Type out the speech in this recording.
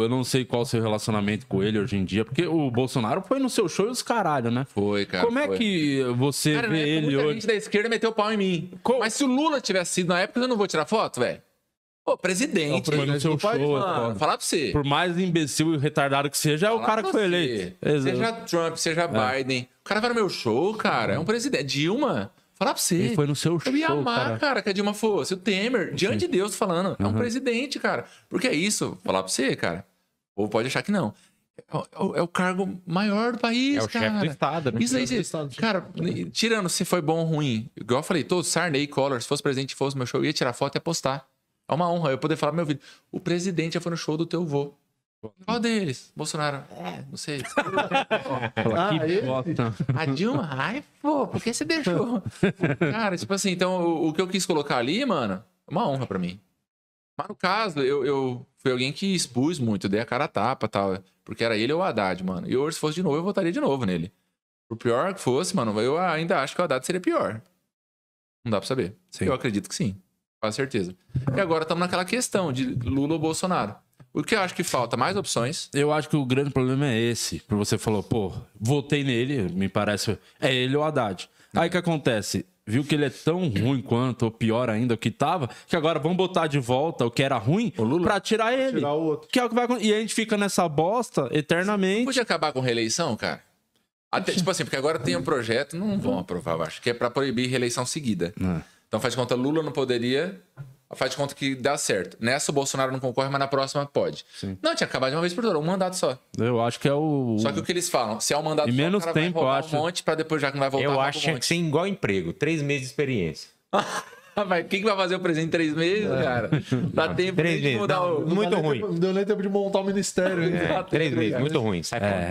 Eu não sei qual é o seu relacionamento com ele hoje em dia, porque o Bolsonaro foi no seu show e os caralho, né? Foi, cara. Como é foi. é que você cara, vê época, ele muita hoje? gente da esquerda meteu o pau em mim. Co... Mas se o Lula tivesse sido na época, eu não vou tirar foto, velho. Ô, presidente. Foi no seu show, show. falar pra você. Por mais imbecil e retardado que seja, é o cara que foi eleito. Seja Trump, seja é. Biden. O cara vai no meu show, cara. É um presidente. Dilma. Falar pra você. Ele foi no seu show. Eu ia amar, cara, cara que a Dilma fosse. O Temer, diante de Deus, falando. Uhum. É um uhum. presidente, cara. Porque é isso. Falar pra você, cara. Ou pode achar que não. É, é, é o, cargo maior do país, é o cara. chefe do Estado. Né? Isso aí, Estado. cara, tirando se foi bom ou ruim. Igual eu falei, todo Sarney, Collor, se fosse presidente, fosse meu show, eu ia tirar foto e apostar É uma honra eu poder falar meu vídeo. O presidente já foi no show do teu vô. Qual deles? Bolsonaro. É, não sei. ah, que A Dilma, ai, pô, por que você deixou? Cara, tipo assim, então o, o que eu quis colocar ali, mano, é uma honra pra mim. Mas no caso, eu, eu fui alguém que expus muito, dei a cara a tapa tal. Porque era ele ou o Haddad, mano. E hoje, se fosse de novo, eu votaria de novo nele. Por pior que fosse, mano, eu ainda acho que o Haddad seria pior. Não dá pra saber. Sim. Eu acredito que sim. Com certeza. E agora estamos naquela questão de Lula ou Bolsonaro. O que eu acho que falta? Mais opções. Eu acho que o grande problema é esse. Você falou, pô, votei nele, me parece. É ele ou Haddad. Tá. Aí o que acontece? Viu que ele é tão ruim quanto, ou pior ainda, o que tava, que agora vão botar de volta o que era ruim para pra tirar ele. Tirar o outro. Que é o que vai E a gente fica nessa bosta eternamente. Podia acabar com reeleição, cara? Até, tipo assim, porque agora tem um projeto, não vão aprovar, eu acho, que é pra proibir reeleição seguida. É. Então faz conta, Lula não poderia faz de conta que dá certo. Nessa o Bolsonaro não concorre, mas na próxima pode. Sim. Não, tinha acabar de uma vez por todas, um mandato só. Eu acho que é o. Só que o que eles falam, se é um mandato e só, menos tempo, vai roubar acho... um monte pra depois já que não vai voltar. Eu acho que um que igual emprego, três meses de experiência. Vai, quem que vai fazer o presidente em três meses, é. cara? Dá não, tempo de mudar não, o... Muito ruim. Tempo, deu nem tempo de montar o ministério. É, três meses, muito ruim. Sai é,